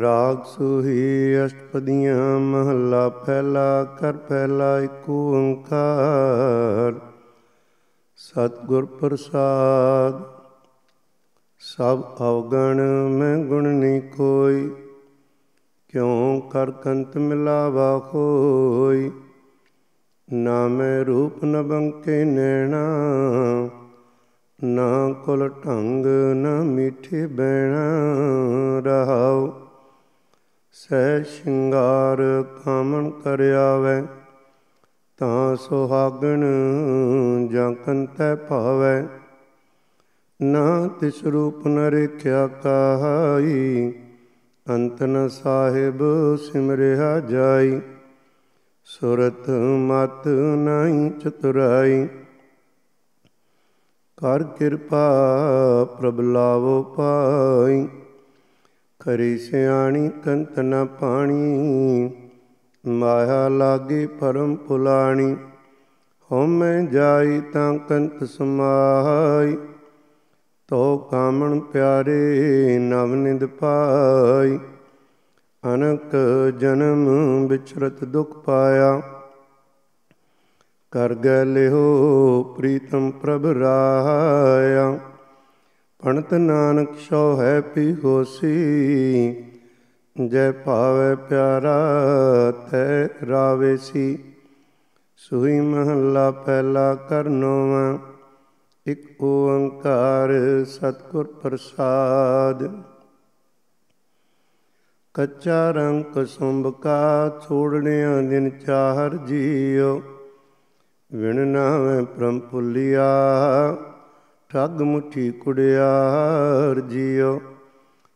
ਰਾਗ ਸੁਹੀ ਅਸ਼ਟਪਦੀਆਂ ਮਹੱਲਾ ਪਹਿਲਾ ਕਰ ਪਹਿਲਾ ਇੱਕ ਓੰਕਾਰ ਸਤਗੁਰ ਪ੍ਰਸਾਦ ਸਭ ਅਵਗਣ ਮੈਂ ਗੁਣ ਨਹੀਂ ਕੋਈ ਕਿਉ ਕਰ ਕੰਤ ਮਿਲਾਵਾ ਕੋਈ ਨਾਮ ਰੂਪ ਨ ਬੰਕੇ ਨੈਣਾ ਨਾ ਕੋਲ ਢੰਗ ਨਾ ਮਿੱਠੇ ਬੈਣਾ ਰਹਾਓ ਸਹਿ ਸ਼ਿੰਗਾਰ ਕਾਮਣ ਆਵੇ ਤਾਂ ਸੁਹਾਗਣ ਤੈ ਭਾਵੈ ਨਾ ਤਿਸ ਰੂਪ ਨ ਰੇਖਿਆ ਕਾਹੀ ਅੰਤਨ ਸਾਹਿਬ ਸਿਮਰਿਆ ਜਾਈ ਸੁਰਤ ਮਤ ਨਹੀਂ ਚਤੁਰਾਈ ਕਰ ਕਿਰਪਾ ਪ੍ਰਭ ਲਾਵੋ ਪਾਈ ਕਰੀ ਸਿਆਣੀ ਕੰਤ ਨ ਪਾਣੀ ਮਾਇਆ ਲਾਗੇ ਪਰਮ ਪੁਲਾਣੀ ਹਉਮੈ ਜਾਈ ਤਾਂ ਕੰਤ ਸਮਾਈ ਤੋ ਕਾਮਣ ਪਿਆਰੇ ਨਵ ਨਿੰਦ ਪਾਈ ਅਨਕ ਜਨਮ ਵਿਚਰਤ ਦੁਖ ਪਾਇਆ ਕਰ ਗਲਿਓ ਪ੍ਰੀਤਮ ਪ੍ਰਭ ਰਾਇਆ ਅਣਤ ਨਾਨਕ ਸੋ ਹੈ ਪੀ ਹੋਸੀ ਜੈ ਭਾਵੇ ਪਿਆਰਾ ਤੈ ਰਾਵੇਸੀ ਸੁਹੀ ਮਹੱਲਾ ਪਹਿਲਾ ਵਾ ਇਕ ਓੰਕਾਰ ਸਤਗੁਰ ਪ੍ਰਸਾਦ ਕੱਚਾ ਰੰਗ ਸੁੰਭ ਕਾ ਛੋੜਣਿਆ ਦਿਨ ਚਾਹਰ ਜੀਓ ਵਿਣ ਨਾਵੇਂ ਪ੍ਰਮ ਠੱਗ ਮੁੱਠੀ ਕੁੜਿਆਰ ਜਿਉ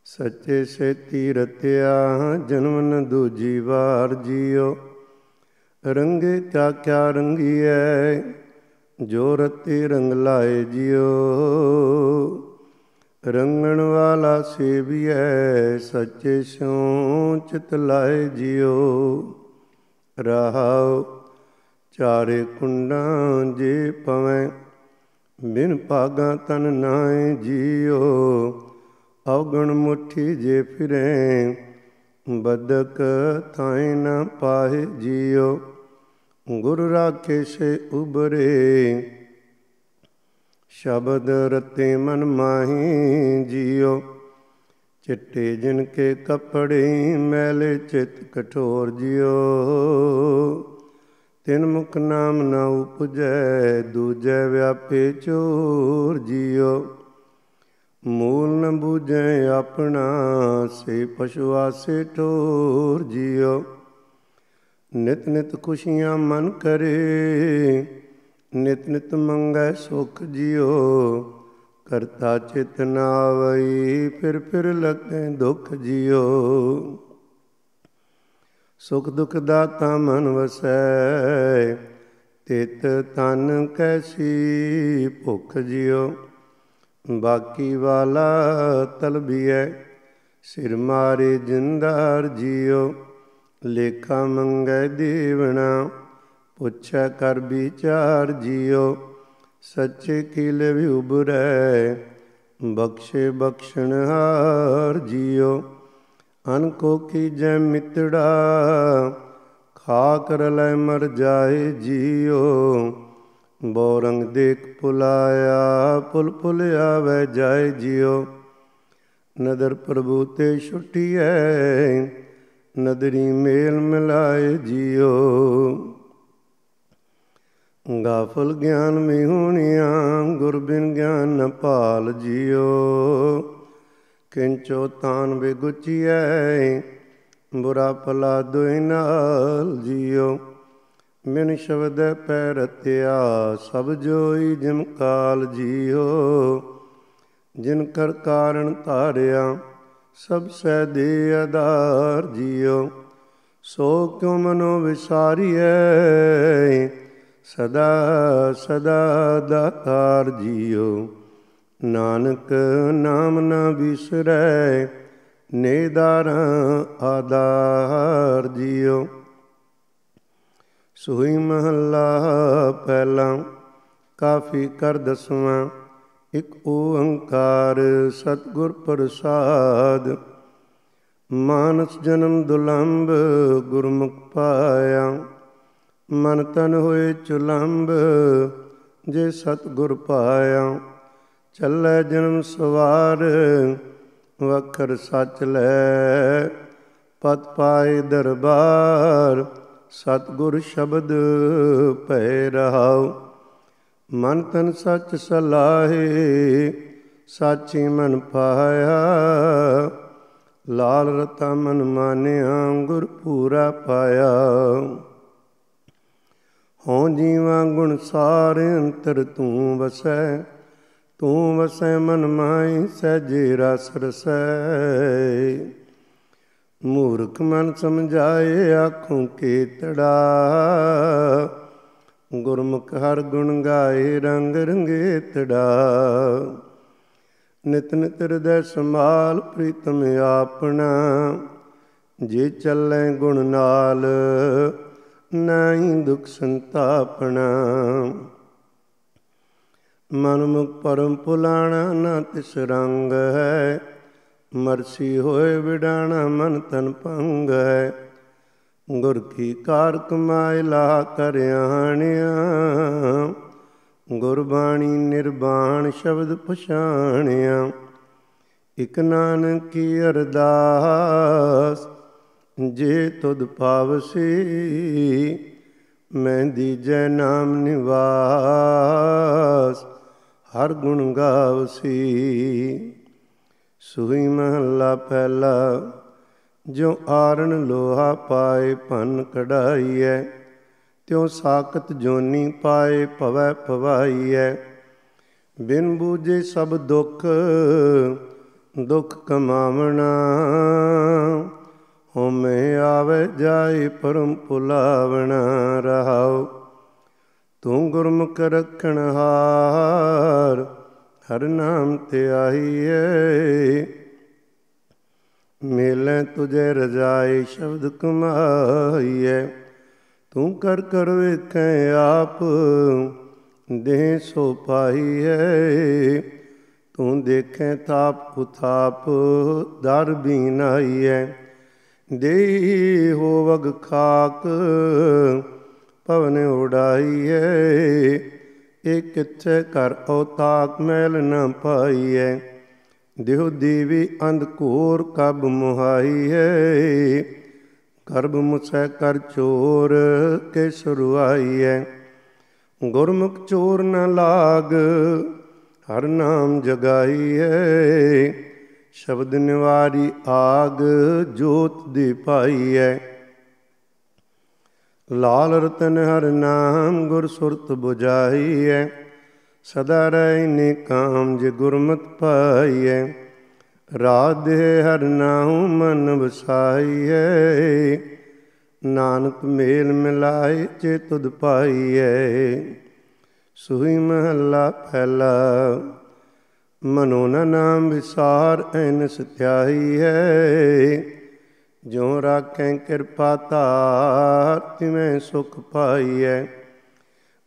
ਸੱਚੇ ਸੇਤੀ ਰਤਿਆ ਜਨਮ ਨ ਦੂਜੀ ਵਾਰ ਜਿਉ ਰੰਗੇ ਕਾ ਕਿਆ ਰੰਗੀਐ ਜੋ ਰਤੇ ਰੰਗ ਲਾਏ ਜਿਉ ਰੰਗਣ ਵਾਲਾ ਸੇਵੀਐ ਸੱਚੇ ਸਿਉ ਚਿਤ ਲਾਏ ਜਿਉ ਰਹਾਉ ਚਾਰੇ ਕੁੰਡਾਂ ਜੇ ਪਵੇਂ पागा तनाहेियो अवगुण मुदक ताईं न पाए जीयो गुर राकेसे उबरे शबद रती मन माही जीओ चिटे जिन खे कपड़े महिल चित कठोर जी ਤਿਨ ਮੁਖ ਨਾਮ ਨਾ ਉਪਜੈ ਦੂਜੈ ਵਿਆਪੇ ਚੋਰ ਜਿਉ ਮੂਲ ਨ ਬੁਝੈ ਆਪਣਾ ਸੇ ਪਸ਼ੂ ਆਸੇ ਠੋਰ ਜਿਉ ਨਿਤ ਨਿਤ ਖੁਸ਼ੀਆਂ ਮਨ ਕਰੇ ਨਿਤ ਨਿਤ ਮੰਗੈ ਸੁਖ ਜਿਉ ਕਰਤਾ ਚਿਤ ਵਈ ਫਿਰ ਫਿਰ ਲੱਗੇ ਦੁਖ ਜਿਉ ਸੁਖ ਦੁਖ ਦਾਤਾ ਮਨ ਵਸੈ ਤਿਤ ਤਨ ਕੈਸੀ ਭੁਖ ਜਿਉ ਬਾਕੀ ਵਾਲਾ ਤਲਬੀਐ ਸਿਰ ਮਾਰੇ ਜਿੰਦਾਰ ਜਿਉ ਲੇਖਾ ਮੰਗੈ ਦੇਵਣਾ ਪੁੱਛੈ ਕਰ ਵਿਚਾਰ ਜਿਉ ਸੱਚੇ ਕਿਲ ਵੀ ਉਬਰੈ ਬਖਸ਼ੇ ਹਾਰ ਜਿਉ अनको की जय मितड़ा खा कर लय मर जाए जियो बोरंग देख पुलाया पुल पुल आवे जाए जियो नदर प्रभु ते छुट्टी है नदरी मेल मिलाए जियो गाफल ज्ञान में होनिया गुरबिन ज्ञान पाल जियो ਕਿੰਚੋ ਤਾਨ ਬਿਗੁਚੀਐ ਬੁਰਾ ਪਲਾ ਦੁਇ ਨਾਲ ਜਿਉ ਮਿਨ ਸ਼ਬਦ ਪੈ ਰਤਿਆ ਸਭ ਜੋਈ ਜਿਮ ਕਾਲ ਜਿਉ ਜਿਨ ਕਰ ਕਾਰਨ ਧਾਰਿਆ ਸਭ ਸਹਿ ਦੇ ਆਧਾਰ ਜਿਉ ਸੋ ਕਿਉ ਮਨੋ ਵਿਸਾਰੀਐ ਸਦਾ ਸਦਾ ਦਾਤਾਰ ਜਿਉ ਨਾਨਕ ਨਾਮ ਨਾ ਵਿਸਰੈ ਨੇਦਾਰ ਆਧਾਰ ਜਿਉ ਸੋਈ ਮਹੱਲਾ ਪਹਿਲਾ ਕਾਫੀ ਕਰ ਦਸਵਾ ਇਕ ਓੰਕਾਰ ਸਤਗੁਰ ਪ੍ਰਸਾਦ ਮਾਨਸ ਜਨਮ ਦੁਲੰਭ ਗੁਰਮੁਖ ਪਾਇਆ ਮਨ ਤਨ ਹੋਏ ਚੁਲੰਭ ਜੇ ਸਤਗੁਰ ਪਾਇਆ ਚੱਲੇ ਜਨਮ ਸਵਾਰ ਵਖਰ ਸੱਚ ਲੈ ਪਤ ਪਾਏ ਦਰਬਾਰ ਸਤਗੁਰ ਸ਼ਬਦ ਪੈ ਰਹਾਉ ਮਨ ਤਨ ਸੱਚ ਸਲਾਹੇ ਸਾਚੀ ਮਨ ਪਾਇਆ ਲਾਲ ਰਤਾ ਮਨ ਮਾਨਿਆ ਗੁਰ ਪੂਰਾ ਪਾਇਆ ਹੋ ਜੀਵਾ ਗੁਣ ਸਾਰੇ ਅੰਤਰ ਤੂੰ ਵਸੈ ਤੂੰ ਵਸੈ ਮਨ ਮਾਈ ਸਹਿਜੇ ਰਸ ਰਸੈ ਮੂਰਖ ਮਨ ਸਮਝਾਏ ਆਖੂ ਕੇ ਤੜਾ ਗੁਰਮੁਖ ਹਰ ਗੁਣ ਗਾਏ ਰੰਗ ਰੰਗੇ ਤੜਾ ਨਿਤ ਨਿਤ ਹਿਰਦੈ ਸੰਭਾਲ ਪ੍ਰੀਤਮ ਆਪਣਾ ਜੇ ਚੱਲੇ ਗੁਣ ਨਾਲ ਨਹੀਂ ਦੁਖ ਸੰਤਾਪਣਾ ਮਨਮੁਖ ਪਰਮ ਪੁਲਾਣਾ ਨਾ ਤਿਸ ਰੰਗ ਹੈ ਮਰਸੀ ਹੋਏ ਵਿਡਾਣਾ ਮਨ ਤਨ ਪੰਗ ਹੈ ਗੁਰ ਕੀ ਕਾਰ ਕਮਾਇ ਲਾ ਕਰਿਆਣਿਆ ਗੁਰਬਾਣੀ ਨਿਰਬਾਣ ਸ਼ਬਦ ਪਛਾਣਿਆ ਇਕ ਨਾਨਕ ਕੀ ਅਰਦਾਸ ਜੇ ਤੁਧ ਪਾਵਸੀ ਮੈਂ ਦੀਜੈ ਨਾਮ ਨਿਵਾਸ ਹਰ ਗੁਣ ਗਾਵਸੀ ਸੁਹੀ ਮਹਲਾ ਪਹਿਲਾ ਜੋ ਆਰਣ ਲੋਹਾ ਪਾਏ ਭਨ ਕਢਾਈਐ ਤਿਉ ਸਾਖਤ ਜੋਨੀ ਪਾਏ ਭਵੈ ਭਵਾਈਐ ਬਿਨ ਬੂਝੇ ਸਭ ਦੁੱਖ ਦੁੱਖ ਕਮਾਵਣਾ ਮੇ ਆਵੇ ਜਾਏ ਪਰਮ ਪੁਲਾਵਣਾ ਰਹਾਓ ਤੂੰ ਗੁਰਮੁਖ ਰਖਣਹਾਰ ਹਰ ਨਾਮ ਤੇ ਆਈਏ ਮੇਲੇ ਤੁਝੇ ਰਜਾਈ ਸ਼ਬਦ ਕਮਾਈਏ ਤੂੰ ਕਰ ਕਰ ਵੇਖੈ ਆਪ ਦੇਹ ਸੋ ਪਾਈਏ ਤੂੰ ਦੇਖੈ ਤਾਪ ਉਥਾਪ ਦਰ ਬੀਨਾਈਏ ਦੇਹੀ ਹੋਵਗ ਖਾਕ ਭਵਨ ਉਡਾਈਏ ਇਹ ਕਿੱਥੇ ਕਰ ਔ ਤਾਕ ਮੈਲ ਨ ਪਾਈਏ ਦੇਹ ਦੇਵੀ ਅੰਧਕੋਰ ਕਬ ਮੁਹਾਈਏ ਕਰਬ ਮੁਸੈ ਕਰ ਚੋਰ ਕੇ ਸੁਰਵਾਈਐ ਗੁਰਮੁਖ ਚੋਰ ਨ ਲਾਗ ਹਰ ਨਾਮ ਜਗਾਈਐ ਸ਼ਬਦ ਨਿਵਾਰੀ ਆਗ ਜੋਤ ਦੀ ਪਾਈਏ ਲਾਲ ਰਤਨ ਹਰ ਨਾਮ ਗੁਰ ਸੁਰਤ 부ਝਾਈਐ ਸਦਾ ਰਹਿ ਨੇ ਕਾਮ ਜੇ ਗੁਰਮਤ ਪਾਈਐ ਰਾਧੇ ਹਰ ਨਾਮ ਮਨ ਵਸਾਈਐ ਨਾਨਕ ਮੇਲ ਮਿਲਾਏ ਜੇ ਤੁਧ ਪਾਈਐ ਸੁਹੀ ਮਹੱਲਾ ਪਹਿਲਾ ਮਨੋ ਨਾਮ ਵਿਸਾਰ ਐਨ ਸਤਿਆਈ ਹੈ ਜਿਉ ਰਾਖੈ ਕਿਰਪਾ ਧਾਰ ਤਿਵੇਂ ਸੁਖ ਪਾਈਐ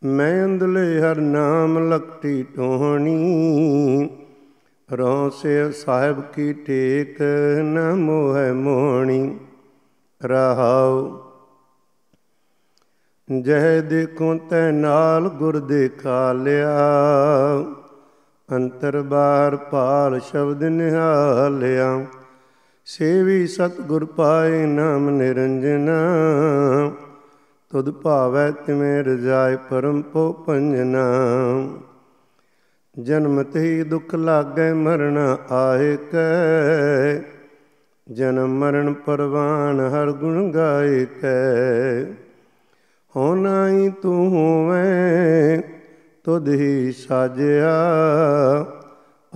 ਮੈਂ ਅੰਦਲੇ ਹਰ ਨਾਮ ਲਖਤੀ ਟੋਹਣੀ ਰੋ ਸੇ ਸਾਹਿਬ ਕੀ ਟੇਕ ਨ ਮੋਹਿ ਮੋਣੀ ਰਹਾਉ ਜਹ ਦੇਖੋ ਤੈ ਨਾਲ ਗੁਰ ਦੇ ਕਾਲਿਆ ਅੰਤਰ ਬਾਹਰ ਪਾਲ ਸ਼ਬਦ ਨਿਹਾਲਿਆ ਸੇਵੀ ਸਤਗੁਰ ਪਾਏ ਨਾਮ ਨਿਰੰਜਨ ਤੁਧ ਭਾਵੈ ਤਿਵੇਂ ਰਜਾਇ ਪਰਮ ਪੋ ਪੰਜਨ ਜਨਮ ਤੇ ਦੁਖ ਲਾਗੈ ਮਰਨ ਆਏ ਕੈ ਜਨਮ ਮਰਨ ਪਰਵਾਨ ਹਰ ਗੁਣ ਗਾਏ ਕੈ ਹੋ ਨਾਹੀ ਤੂੰ ਹੋਵੇਂ ਤੁਧ ਹੀ ਸਾਜਿਆ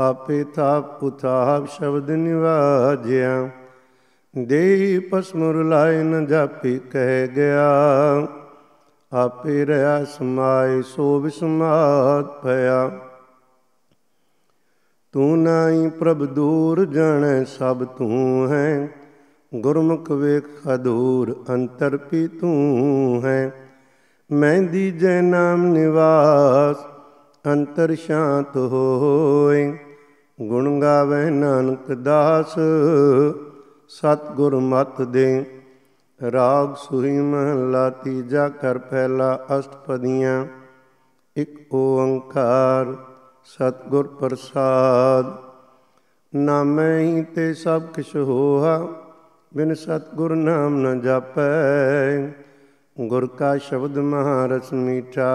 ਆਪੇ ਥਾਪ ਉਥਾਪ ਸ਼ਬਦ ਨਿਵਾਜਿਆ ਦੇਹੀ ਪਸਮੁਰ ਲਾਇ ਨ ਜਾਪੀ ਕਹਿ ਗਿਆ ਆਪੇ ਰਿਆ ਸਮਾਇ ਸੋ ਵਿਸਮਾਤ ਭਇਆ ਤੂੰ ਨਾਹੀ ਪ੍ਰਭ ਦੂਰ ਜਾਣੈ ਸਭ ਤੂੰ ਹੈ ਗੁਰਮੁਖ ਵੇਖ ਅਧੂਰ ਅੰਤਰ ਪੀ ਤੂੰ ਹੈ ਮਹਿੰਦੀ ਜੈ ਨਾਮ ਨਿਵਾਸ ਅੰਤਰ ਸ਼ਾਂਤ ਹੋਏ ਗੁਣ ਗਾਵੇ ਨਾਨਕ ਦਾਸ ਗੁਰ ਮਤ ਦੇ ਰਾਗ ਸੁਹੀ ਮਹਲਾ ਤੀਜਾ ਕਰ ਪਹਿਲਾ ਅਸ਼ਟਪਦੀਆਂ ਇੱਕ ਓੰਕਾਰ ਗੁਰ ਪ੍ਰਸਾਦ ਨਾਮੈ ਹੀ ਤੇ ਸਭ ਕਿਛ ਹੋਆ ਬਿਨ ਗੁਰ ਨਾਮ ਨ ਜਾਪੈ ਗੁਰ ਕਾ ਸ਼ਬਦ ਮਹਾਰਸ ਮੀਠਾ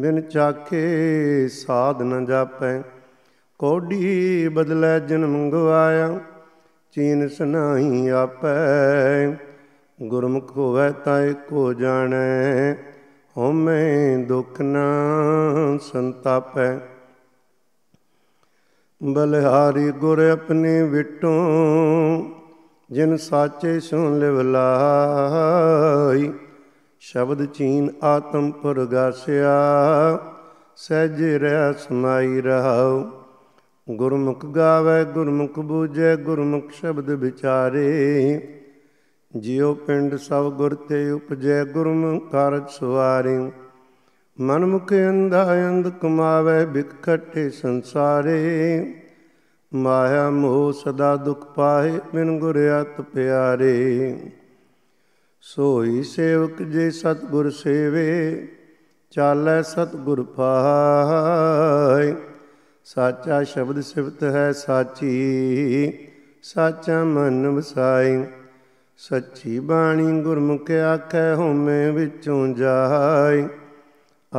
ਬਿਨ ਚਾਖੇ ਸਾਧ ਨ ਜਾਪੈ ਕੋਡੀ ਬਦਲੇ ਜਨਮ ਗਵਾਇਆ ਚੀਨ ਸਨਾਹੀ ਆਪੈ ਗੁਰਮੁਖ ਹੋਵੇ ਤਾਂ ਇੱਕੋ ਜਾਣੈ ਹਉਮੈ ਦੁਖ ਨਾ ਸੰਤਾਪੈ ਬਲਿਹਾਰੀ ਗੁਰ ਆਪਣੇ ਵਿਟੋ ਜਿਨ ਸਾਚੇ ਸੁਣ ਲਿਵਲਾਈ ਸ਼ਬਦ ਚੀਨ ਆਤਮ ਪਰਗਾਸਿਆ ਸਹਿਜ ਰਹਿ ਸਮਾਈ ਰਹਾਉ ਗੁਰਮੁਖ ਗਾਵੇ ਗੁਰਮੁਖ ਬੂਝੇ ਗੁਰਮੁਖ ਸ਼ਬਦ ਵਿਚਾਰੇ ਜਿਉ ਪਿੰਡ ਸਭ ਗੁਰ ਤੇ ਉਪਜੈ ਗੁਰਮੁਖ ਕਾਰਜ ਸਵਾਰੇ ਮਨ ਮੁਖ ਅੰਧਾ ਅੰਧ ਕਮਾਵੇ ਬਿਖਟੇ ਸੰਸਾਰੇ ਮਾਇਆ ਮੋਹ ਸਦਾ ਦੁਖ ਪਾਏ ਬਿਨ ਗੁਰ ਅਤ ਪਿਆਰੇ ਸੋਈ ਸੇਵਕ ਜੇ ਸਤਗੁਰ ਸੇਵੇ ਚਾਲੈ ਸਤਗੁਰ ਪਾਏ ਸਾਚਾ ਸ਼ਬਦ ਸਿਫਤ ਹੈ ਸਾਚੀ ਸਾਚਾ ਮਨ ਵਸਾਈ ਸੱਚੀ ਬਾਣੀ ਗੁਰਮੁਖ ਆਖੈ ਹੋਮੇ ਵਿੱਚੋਂ ਜਾਈ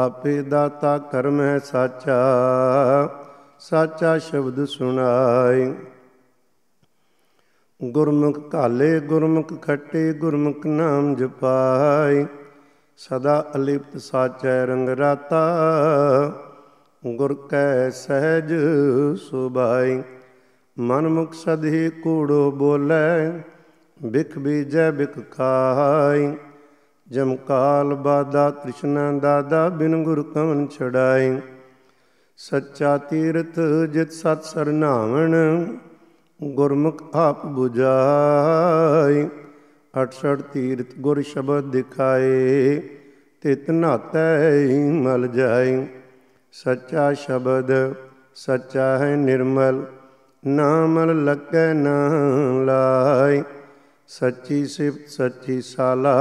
ਆਪੇ ਦਾਤਾ ਕਰਮ ਹੈ ਸਾਚਾ ਸਾਚਾ ਸ਼ਬਦ ਸੁਣਾਈ ਗੁਰਮੁਖ ਕਾਲੇ ਗੁਰਮੁਖ ਖੱਟੇ ਗੁਰਮੁਖ ਨਾਮ ਜਪਾਈ ਸਦਾ ਅਲਿਪਤ ਸਾਚੈ ਰੰਗ ਰਾਤਾ ਗੁਰ ਕੈ ਸਹਿਜ ਸੁਭਾਈ ਮਨ ਮੁਖ ਸਦਹੀ ਕੂੜੋ ਬੋਲੇ ਬਿਖ ਬੀਜੈ ਬਿਖ ਕਾਈ ਜਮ ਕਾਲ ਬਾਦਾ ਕ੍ਰਿਸ਼ਨ ਦਾਦਾ ਬਿਨ ਗੁਰ ਕਵਨ ਛੜਾਈ ਸੱਚਾ ਤੀਰਥ ਜਿਤ ਸਤ ਸਰਨਾਵਣ ਗੁਰਮੁਖ ਆਪ 부ਜਾਈ 68 ਤੀਰਥ ਗੁਰ ਸ਼ਬਦ ਦਿਖਾਏ ਤਿਤ ਨਾਤੈ ਮਲ ਜਾਏ ਸੱਚਾ ਸ਼ਬਦ ਸੱਚਾ ਹੈ ਨਿਰਮਲ ਨਾਮ ਲਗੈ ਨਾ ਲਾਈ ਸੱਚੀ ਸਿਫਤ ਸੱਚੀ ਸਾਲਾ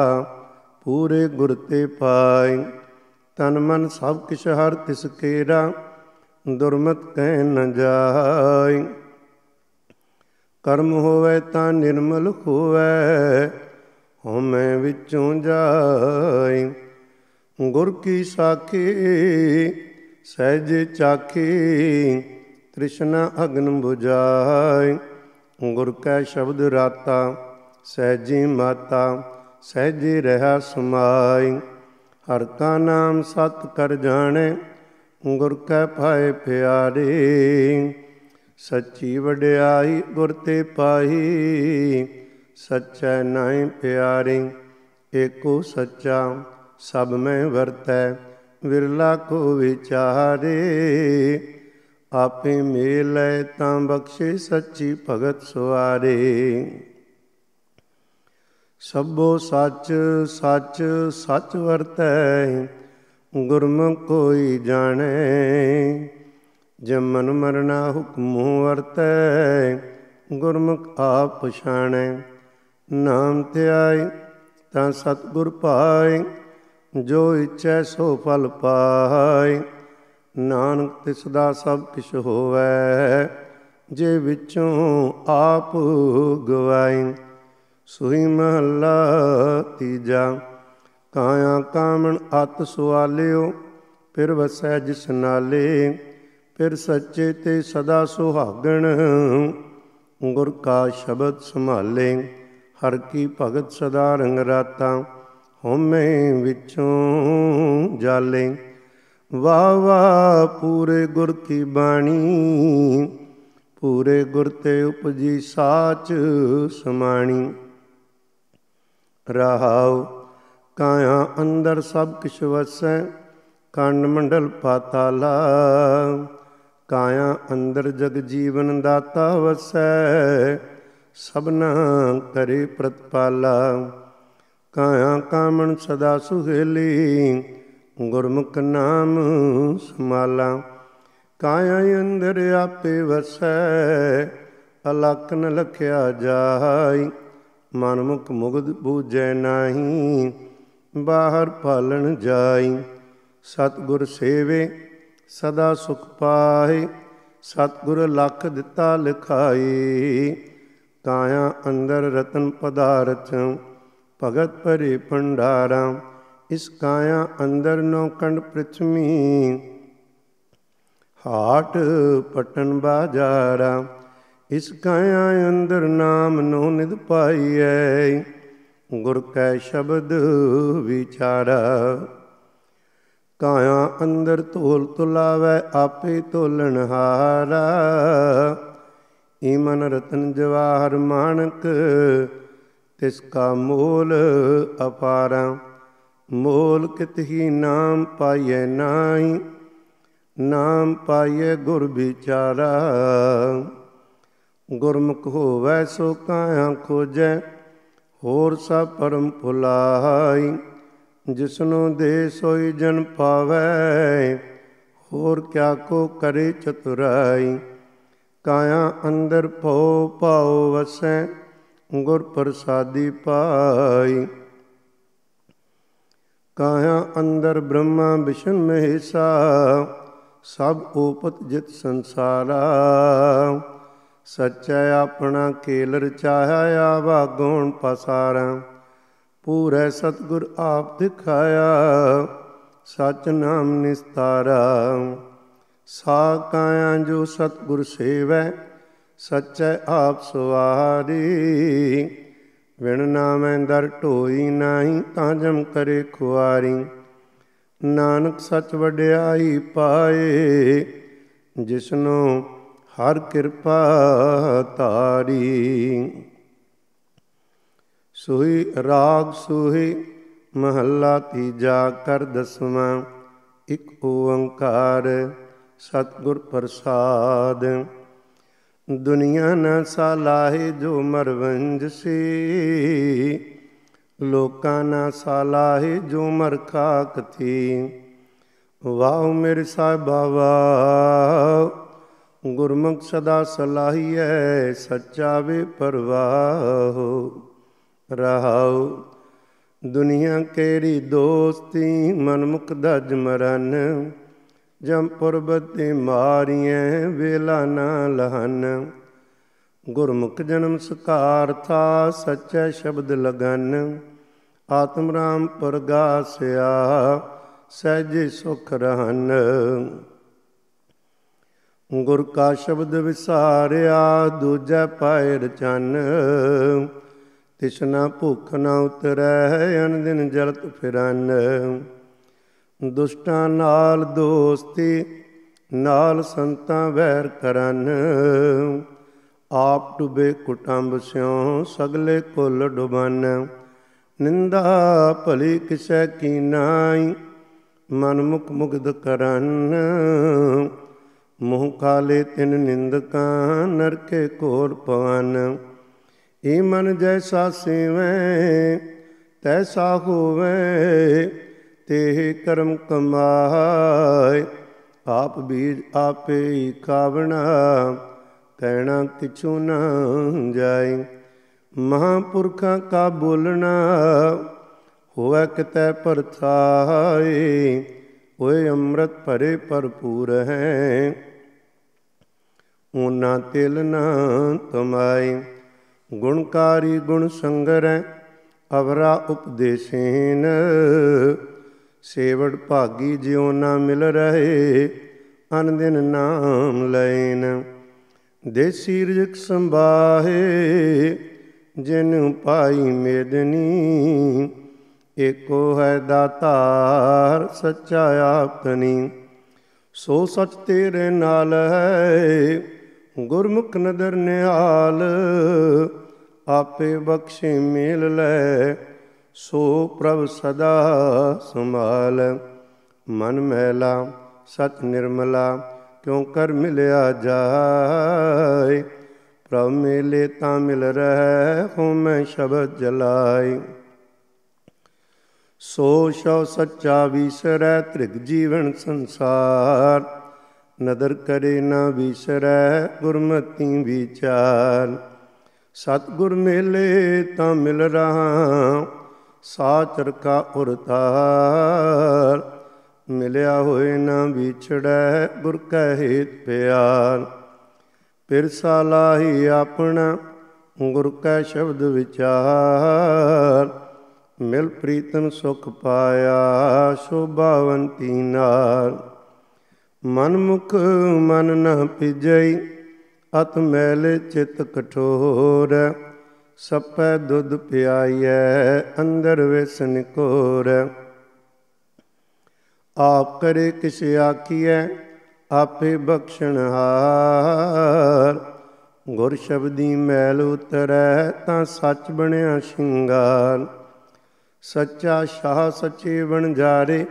ਪੂਰੇ ਗੁਰ ਤੇ ਪਾਈ ਤਨ ਮਨ ਸਭ ਕਿਛ ਹਰ ਤਿਸ ਕੇਰਾ ਦੁਰਮਤ ਕਹਿ ਨ ਜਾਈ ਕਰਮ ਹੋਵੇ ਤਾਂ ਨਿਰਮਲ ਹੋਵੇ ਹਉਮੈ ਵਿੱਚੋਂ ਜਾਈ ਗੁਰ ਕੀ ਸਾਖੀ ਸਹਿਜ ਚਾਖੀ ਤ੍ਰਿਸ਼ਨ ਅਗਨ 부ਜਾਇ ਗੁਰ ਕੈ ਸ਼ਬਦ ਰਾਤਾ ਸਹਿਜੀ ਮਾਤਾ ਸਹਿਜੇ ਰਹਾ ਸਮਾਈ ਹਰ ਕਾ ਨਾਮ ਸਤ ਕਰ ਜਾਣੇ ਗੁਰ ਕੈ ਭਾਏ ਪਿਆਰੇ ਸੱਚੀ ਵਡਿਆਈ ਗੁਰ ਤੇ ਪਾਹੀ ਸੱਚੈ ਨਾਹੀ ਪਿਆਰੇ ਏਕੋ ਸੱਚਾ ਸਭ ਮੈਂ ਵਰਤੈ ਵਿਰਲਾ ਕੋ ਵਿਚਾਰੇ ਆਪੇ ਮੇਲੇ ਤਾਂ ਬਖਸ਼ੇ ਸੱਚੀ ਭਗਤ ਸੁਆਰੇ ਸਭੋ ਸੱਚ ਸੱਚ ਸੱਚ ਵਰਤੈ ਗੁਰਮੁਖ ਕੋਈ ਜਾਣੈ ਜਮਨ ਮਰਨਾ ਹੁਕਮ ਵਰਤੈ ਗੁਰਮੁਖ ਆਪ ਪਛਾਣੈ ਨਾਮ ਧਿਆਇ ਤਾਂ ਸਤਗੁਰ ਪਾਏ ਜੋ ਇਛੈ ਸੋ ਫਲ ਪਾਏ ਨਾਨਕ ਤਿਸ ਦਾ ਸਭ ਕਿਛ ਹੋਵੇ ਜੇ ਵਿੱਚੋਂ ਆਪ ਗਵਾਈ ਸੁਹੀ ਮਹੱਲਾ ਤੀਜਾ ਕਾਇਆ ਕਾਮਣ ਅਤ ਸੁਆਲਿਓ ਫਿਰ ਵਸੈ ਜਿਸ ਨਾਲੇ ਫਿਰ ਸੱਚੇ ਤੇ ਸਦਾ ਸੁਹਾਗਣ ਗੁਰ ਕਾ ਸ਼ਬਦ ਸੰਭਾਲੇ ਹਰ ਕੀ ਭਗਤ ਸਦਾ ਰੰਗ ਰਾਤਾ ਹਉਮੈ ਵਿੱਚੋਂ ਜਾਲੇ ਵਾ ਵਾ ਪੂਰੇ ਗੁਰ ਕੀ ਬਾਣੀ ਪੂਰੇ ਗੁਰ ਤੇ ਉਪਜੀ ਸਾਚ ਸਮਾਣੀ ਰਹਾਉ ਕਾਇਆ ਅੰਦਰ ਸਭ ਕਿਛ ਵਸੈ ਕੰਡ ਮੰਡਲ ਪਾਤਾਲਾ ਕਾਇਆ ਅੰਦਰ ਜਗ ਜੀਵਨ ਦਾਤਾ ਵਸੈ ਸਭਨਾ ਕਰੇ ਪ੍ਰਤਪਾਲਾ ਕਾਇਆ ਕਾਮਣ ਸਦਾ ਸੁਹੇਲੀ ਗੁਰਮੁਖ ਨਾਮ ਸਮਾਲਾ ਕਾਇਆ ਅੰਦਰ ਆਪੇ ਵਸੈ ਅਲਕ ਨ ਲਖਿਆ ਜਾਈ ਮਨਮੁਖ ਮੁਗਦ ਬੂਝੈ ਨਾਹੀ ਬਾਹਰ ਭਾਲਣ ਜਾਈ ਸਤਗੁਰ ਸੇਵੇ ਸਦਾ ਸੁਖ ਪਾਏ ਸਤਗੁਰ ਲਖ ਦਿੱਤਾ ਲਿਖਾਈ ਕਾਇਆ ਅੰਦਰ ਰਤਨ ਪਦਾਰਥ ਭਗਤ ਭਰੇ ਭੰਡਾਰਾ ਇਸ ਕਾਇਆ ਅੰਦਰ ਨੋ ਕੰਡ ਪ੍ਰਿਥਮੀ ਹਾਟ ਪਟਨ ਬਾਜ਼ਾਰਾ ਇਸ ਕਾਇਆ ਅੰਦਰ ਨਾਮ ਨੋ ਨਿਦ ਪਾਈਐ ਗੁਰ ਕੈ ਸ਼ਬਦ ਵਿਚਾਰਾ ਕਾਇਆ ਅੰਦਰ ਤੋਲ ਤੁਲਾਵੇ ਆਪੇ ਤੋਲਣ ਹਾਰਾ ਈ ਮਨ ਰਤਨ ਜਵਾਹਰ ਮਾਨਕ ਤਿਸ ਕਾ ਮੂਲ ਅਪਾਰਾ ਮੂਲ ਕਿਤਹੀ ਨਾਮ ਪਾਈਐ ਨਾਹੀ ਨਾਮ ਪਾਈਐ ਗੁਰ ਵਿਚਾਰਾ ਗੁਰਮੁਖ ਹੋਵੈ ਸੋ ਕਾਂ ਖੋਜੈ ਹੋਰ ਸਭ ਪਰਮ ਭੁਲਾਈ ਜਿਸਨੂੰ ਦੇ ਸੋਈ ਜਨ ਪਾਵੈ ਹੋਰ ਕਿਆ ਕੋ ਕਰੇ ਚਤੁਰਾਈ ਕਾਇਆ ਅੰਦਰ ਭਉ ਪਾਉ ਵਸੈ ਗੁਰ ਪ੍ਰਸਾਦੀ ਪਾਈ ਕਾਹਾਂ ਅੰਦਰ ਬ੍ਰਹਮਾ ਵਿਸ਼ਨ ਮਹਿਸਾ ਸਭ ਉਪਤ ਜਿਤ ਸੰਸਾਰਾ ਸੱਚਾ ਆਪਣਾ ਕੇਲਰ ਚਾਹਿਆ ਆਵਾ ਗੁਣ ਪਸਾਰਾ ਪੂਰੇ ਸਤਗੁਰ ਆਪ ਦਿਖਾਇਆ ਸਚ ਨਾਮ ਨਿਸਤਾਰਾ ਸਾ ਕਾਇਆ ਜੋ ਸਤਗੁਰ ਸੇਵੈ ਸਚੈ ਆਪ ਸੁਆਰੀ ਵਿਣ ਨਾਮੈ ਦਰ ਢੋਈ ਨਾਹੀ ਤਾਂ ਜਮ ਕਰੇ ਖੁਆਰੀ ਨਾਨਕ ਸਚ ਵਡਿਆਈ ਪਾਏ ਜਿਸਨੂੰ ਹਰ ਕਿਰਪਾ ਤਾਰੀ ਸੋਈ ਰਾਗ ਸੋਹੀ ਮਹੱਲਾ ਤੀਜਾ ਕਰ ਦਸਵਾਂ ਇੱਕ ਓੰਕਾਰ ਸਤਗੁਰ ਪ੍ਰਸਾਦਿ ਦੁਨੀਆ ਨਾ ਸਾਲਾਹੇ ਜੋ ਮਰਵੰਜ ਸੀ ਲੋਕਾਂ ਨਾ ਸਾਲਾਹੇ ਜੋ ਮਰ ਕਾਕਤੀ ਵਾਹ ਮੇਰੇ ਸਾਹਿਬਾ ਵਾਹ ਗੁਰਮੁਖ ਸਦਾ ਸਲਾਹੀਐ ਸੱਚਾ ਵੇ ਪਰਵਾਹ ਰਹਾਉ ਦੁਨੀਆ ਕੇਰੀ ਦੋਸਤੀ ਮਨਮੁਖ ਦਜ ਮਰਨ ਜਮ ਪੁਰਬਤੇ ਮਾਰੀਐ ਵੇਲਾ ਨਾ ਲਹਨ ਗੁਰਮੁਖ ਜਨਮ ਸਕਾਰਤਾ ਸੱਚੇ ਸ਼ਬਦ ਲਗਨ ਆਤਮ ਰਾਮ ਪਰਗਾਸਿਆ ਸਹਿਜ ਸੁਖ ਰਹਨ ਗੁਰ ਕਾ ਸ਼ਬਦ ਵਿਸਾਰਿਆ ਦੂਜੈ ਪਾਇ ਰਚਨ ਤਿਸਨਾ ਭੁੱਖ ਨਾ ਉਤਰੈ ਅਨ ਦਿਨ ਜਲਤ ਫਿਰਨ ਦੁਸ਼ਟਾਂ ਨਾਲ ਦੋਸਤੀ ਨਾਲ ਸੰਤਾਂ ਵੈਰ ਕਰਨ ਆਪ ਡੁਬੇ ਕੁਟੰਬ ਸਿਉ ਸਗਲੇ ਕੁੱਲ ਡੁਬਨ ਨਿੰਦਾ ਭਲੀ ਕਿਸੈ ਕੀ ਨਾਈ ਮਨ ਮੁਖ ਮੁਗਦ ਕਰਨ ਮੋਹ ਕਾਲੇ ਤਿਨ ਨਿੰਦਕਾਂ ਨਰਕੇ ਕੋਲ ਪਵਨ ਏ ਮਨ ਜੈਸਾ ਸੇਵੈ ਤੈਸਾ ਹੋਵੇ ਤੇਹ ਕਰਮ ਕਮਾਏ ਆਪ ਬੀਜ ਆਪੇ ਕਾਵਣਾ ਕਹਿਣਾ ਤਿਛੂ ਨਾ ਜਾਏ ਮਹਾਪੁਰਖਾਂ ਕਾ ਬੋਲਣਾ ਹੋਵੇ ਕਿਤੇ ਪਰਥਾਏ ਓਏ ਅੰਮ੍ਰਿਤ ਭਰੇ ਭਰਪੂਰ ਹੈ ਉਨਾ ਤਿਲ ਨਾ ਤਮਾਈ ਗੁਣਕਾਰੀ ਗੁਣ ਹੈ ਅਵਰਾ ਉਪਦੇਸ਼ੇਨ ਸੇਵੜ ਭਾਗੀ ਜਿਉ ਨਾ ਮਿਲ ਰਹੇ ਅਨ ਦਿਨ ਨਾਮ ਲੈਨ ਦੇਸੀ ਰਜਕ ਸੰਭਾਹੇ ਜਿਨ ਪਾਈ ਮੇਦਨੀ ਏਕੋ ਹੈ ਦਾਤਾਰ ਸੱਚਾ ਆਪਨੀ ਸੋ ਸਚ ਤੇਰੇ ਨਾਲ ਹੈ ਗੁਰਮੁਖ ਨਦਰ ਨਿਹਾਲ ਆਪੇ ਬਖਸ਼ੇ ਮੇਲ ਲੈ ਸੋ ਪ੍ਰਭ ਸਦਾ ਸੰਭਾਲ ਮਨ ਮਹਿਲਾ ਸਤ ਨਿਰਮਲਾ ਕਿਉ ਕਰ ਮਿਲਿਆ ਜਾਏ ਪ੍ਰਭ ਮਿਲੇ ਤਾਂ ਮਿਲ ਰਹਿ ਹਉ ਮੈਂ ਸ਼ਬਦ ਜਲਾਈ ਸੋ ਸ਼ੋ ਸੱਚਾ ਵਿਸਰੈ ਤ੍ਰਿਗ ਜੀਵਨ ਸੰਸਾਰ ਨਦਰ ਕਰੇ ਨਾ ਵਿਸਰੈ ਗੁਰਮਤੀ ਵਿਚਾਰ ਸਤਗੁਰ ਮਿਲੇ ਤਾਂ ਮਿਲ ਰਹਾ ਸਾ ਚਰਕਾ ਉਰਤਾਰ ਮਿਲਿਆ ਹੋਏ ਨਾ ਵਿਛੜੈ ਗੁਰ ਕਹਿ ਪਿਆਰ ਫਿਰ ਲਾਹੀ ਆਪਣਾ ਗੁਰ ਕੈ ਸ਼ਬਦ ਵਿਚਾਰ ਮਿਲ ਪ੍ਰੀਤਨ ਸੁਖ ਪਾਇਆ ਸ਼ੋਭਾਵੰਤੀ ਨਾਲ ਮਨ ਮੁਖ ਮਨ ਨ ਪਿਜਈ ਅਤ ਮੈਲੇ ਚਿਤ ਕਠੋਰ ਸਪੈ ਦੁੱਧ ਪਿਆਈਐ ਅੰਦਰ ਵੇਸਨ ਕੋਰ ਆਪ ਕਰੇ ਕਿਸ ਆਖੀਐ ਆਪੇ ਹਾਰ ਗੁਰ ਸ਼ਬਦੀ ਮੈਲ ਉਤਰੈ ਤਾਂ ਸੱਚ ਬਣਿਆ ਸ਼ਿੰਗਾਰ ਸੱਚਾ ਸ਼ਾਹ ਸੱਚੇ ਜਾਰੇ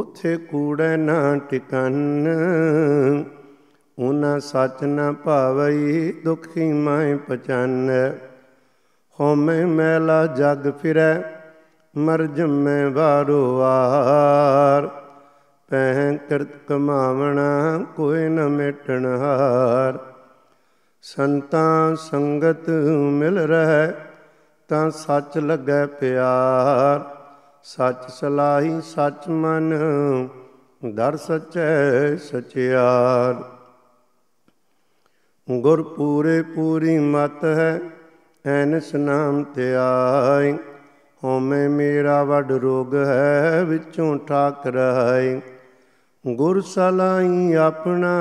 ਉਥੇ ਕੂੜੈ ਨਾ ਟਿਕਨ ਉਹਨਾਂ ਸੱਚ ਨਾ ਭਾਵਈ ਦੁਖੀ ਮੈਂ ਪਛਾਨੈ ਹੋਮੈ ਮੈਲਾ ਜਗ ਫਿਰੈ ਮਰ ਜੰਮੇ ਵਾਰੋ ਆਰ ਪਹਿ ਕਰਤ ਕਮਾਵਣਾ ਕੋਈ ਨ ਮਿਟਣ ਹਾਰ ਸੰਤਾਂ ਸੰਗਤ ਮਿਲ ਰਹਿ ਤਾਂ ਸੱਚ ਲੱਗੈ ਪਿਆਰ ਸੱਚ ਸਲਾਹੀ ਸੱਚ ਮਨ ਦਰ ਸਚੈ ਸਚਿਆਰ ਗੁਰ ਪੂਰੇ ਪੂਰੀ ਮਤ ਹੈ ਐਨਸ ਨਾਮ ਤੇ ਆਈ ਹਉਮੈ ਮੇਰਾ ਵੱਡ ਰੋਗ ਹੈ ਵਿੱਚੋਂ ਠਾਕ ਰਹਾਈ ਗੁਰ ਸਲਾਈ ਆਪਣਾ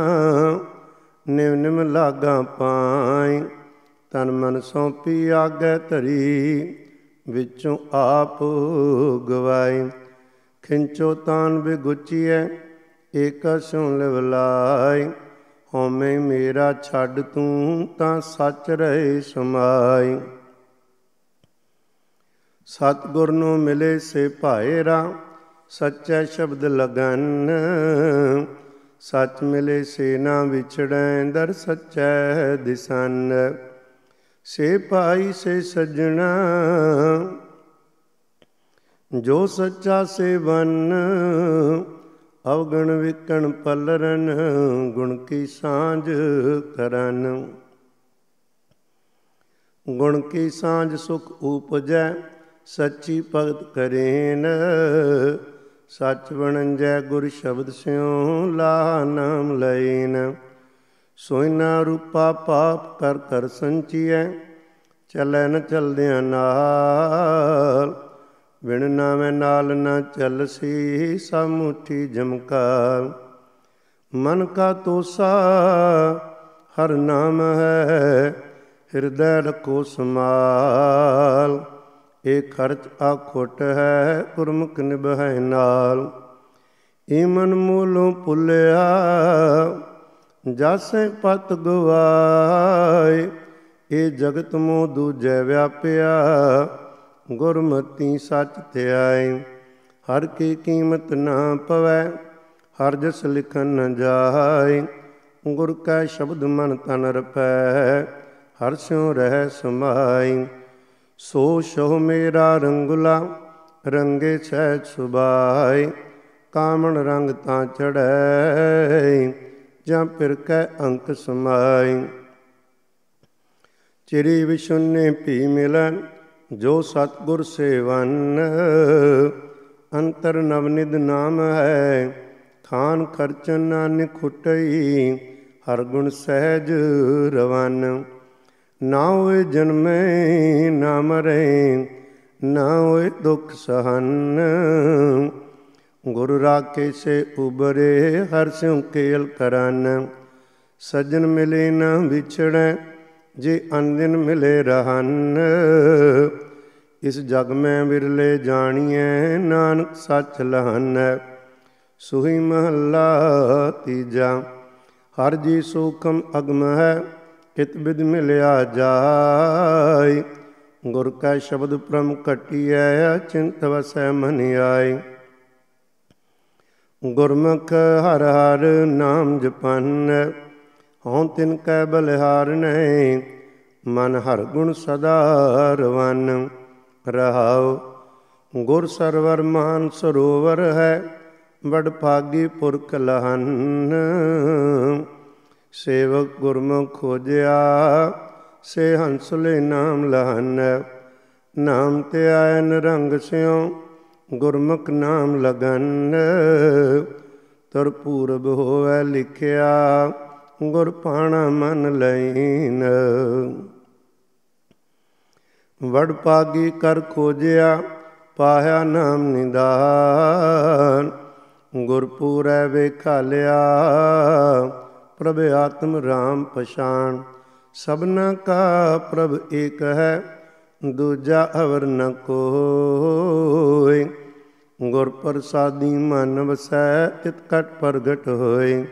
ਨਿਮ ਨਿਮ ਲਾਗਾ ਪਾਈ ਤਨ ਮਨ ਸੌਪੀ ਆਗੇ ਧਰੀ ਵਿੱਚੋਂ ਆਪ ਗਵਾਈ ਖਿੰਚੋ ਤਾਨ ਬਿਗੁਚੀਐ ਏਕਾ ਸੁਣ ਲਵਲਾਈ ਹਉਮੈ ਮੇਰਾ ਛੱਡ ਤੂੰ ਤਾਂ ਸੱਚ ਰਹੇ ਸਮਾਈ ਸਤਗੁਰ ਨੂੰ ਮਿਲੇ ਸੇ ਭਾਇਰਾ ਸੱਚੇ ਸ਼ਬਦ ਲਗਨ ਸੱਚ ਮਿਲੇ ਸੇ ਨਾ ਵਿਛੜੈ ਦਰ ਸੱਚੇ ਦਿਸਨ ਸੇ ਭਾਈ ਸੇ ਸਜਣਾ ਜੋ ਸੱਚਾ ਸੇਵਨ ਅਵਗਣ ਵਿਕਣ ਪਲਰਨ ਗੁਣ ਕੀ ਸਾਂਝ ਕਰਨ ਗੁਣ ਕੀ ਸਾਂਝ ਸੁਖ ਉਪਜੈ ਸੱਚੀ ਭਗਤ ਕਰੇਨ ਸੱਚ ਬਣੰਜੈ ਗੁਰ ਸ਼ਬਦ ਸਿਉ ਲਾ ਨਾਮ ਲੈਨ ਸੋਇਨਾ ਰੂਪਾ ਪਾਪ ਕਰ ਕਰ ਸੰਚੀਐ ਚਲੈ ਨ ਚਲਦਿਆਂ ਨਾਲ ਵਿਣ ਨਾਵੇਂ ਨਾਲ ਨਾ ਚੱਲਸੀ ਸਮੁਠੀ ਜਮਕਾ ਮਨ ਕਾ ਤੋਸਾ ਹਰ ਨਾਮ ਹੈ ਹਿਰਦੈ ਰਖੋ ਸਮਾਲ ਇਹ ਖਰਚ ਆਖੋਟ ਹੈ ਗੁਰਮੁਖ ਨਿਭੈ ਨਾਲ ਈ ਮਨ ਮੂਲੋਂ ਪੁੱਲਿਆ ਜਸ ਪਤ ਗਵਾਏ ਇਹ ਜਗਤ ਮੋ ਦੂਜੈ ਵਿਆਪਿਆ ਗੁਰਮਤੀ ਸੱਚ ਧਿਆਇ ਹਰ ਕੀ ਕੀਮਤ ਨਾ ਪਵੈ ਹਰ ਜਸ ਲਿਖਨ ਨ ਜਾਏ ਗੁਰ ਕਾ ਸ਼ਬਦ ਮਨ ਤਨ ਰਪੈ ਹਰ ਸਿਉ ਰਹਿ ਸਮਾਈ ਸੋ ਸੋ ਮੇਰਾ ਰੰਗੁਲਾ ਰੰਗੇ ਸਹਿ ਸੁਭਾਈ ਕਾਮਣ ਰੰਗ ਤਾਂ ਚੜੈ ਜਾਂ ਫਿਰ ਕੈ ਅੰਕ ਸਮਾਈ ਚਿਰੀ ਵਿਸ਼ੁੰਨੇ ਪੀ ਮਿਲਨ ਜੋ ਸਤਗੁਰ ਸੇਵਨ ਅੰਤਰ ਨਵਨਿਦ ਨਾਮ ਹੈ ਖਾਨ ਖਰਚਨ ਨਾਨ ਖੁਟਈ ਹਰ ਗੁਣ ਸਹਿਜ ਰਵਨ ਨਾ ਹੋਏ ਜਨਮੇ ਨਾ ਮਰੇ ਨਾ ਹੋਏ ਦੁਖ ਸਹਨ ਗੁਰ ਰਾਖੇ ਸੇ ਉਬਰੇ ਹਰ ਸਿਉ ਕੇਲ ਕਰਨ ਸਜਣ ਮਿਲੇ ਨਾ ਵਿਛੜੈ ਜੇ ਅਨਦਿਨ ਮਿਲੇ ਰਹਨ ਇਸ ਜਗ ਮੈਂ ਵਿਰਲੇ ਜਾਣੀਐ ਨਾਨਕ ਸੱਚ ਲਹਾਨੈ ਸੁਹੀ ਮਹੱਲਾ ਤੀਜਾ ਹਰ ਜੀ ਸੂਖਮ ਅਗਮ ਹੈ ਕਿਤ ਬਿਦ ਮਿਲਿਆ ਜਾਈ ਗੁਰ ਕਾ ਸ਼ਬਦ ਪ੍ਰਮ ਕਟਿਐ ਅਚਿੰਤ ਵਸੈ ਮਨ ਆਈ ਗੁਰਮੁਖ ਹਰ ਹਰ ਨਾਮ ਜਪਨ ਹਉ ਤਿਨ ਕੈ ਬਲਿਹਾਰਨੈ ਮਨ ਹਰ ਗੁਣ ਸਦਾ ਰਵਨ ਰਹਾਉ ਗੁਰ ਸਰਵਰ ਮਹਾਨ ਸਰੋਵਰ ਹੈ ਵਡ ਭਾਗੀ ਪੁਰਖ ਲਹਨ ਸੇਵਕ ਗੁਰਮੁਖ ਖੋਜਿਆ ਸੇ ਹੰਸ ਲੈ ਨਾਮ ਲਹਨ ਨਾਮ ਤੇ ਆਇ ਨਿਰੰਗ ਸਿਉ ਗੁਰਮੁਖ ਨਾਮ ਲਗਨ ਤਰ ਪੂਰਬ ਹੋਵੇ ਲਿਖਿਆ ਗੁਰ ਪਾਣਾ ਮਨ ਲੈਨ ਵੜ ਪਾਗੀ ਕਰ ਖੋਜਿਆ ਪਾਇਆ ਨਾਮ ਨਿਦਾਨ ਗੁਰਪੂਰੈ ਵੇਖਾਲਿਆ ਪ੍ਰਭ ਆਤਮ ਰਾਮ ਪਛਾਨ ਸਭਨਾ ਕਾ ਪ੍ਰਭ ਏਕ ਹੈ ਦੂਜਾ ਅਵਰ ਨ ਕੋਈ ਗੁਰ ਪ੍ਰਸਾਦੀ ਮਨ ਵਸੈ ਤਿਤ ਕਟ ਪ੍ਰਗਟ ਹੋਏ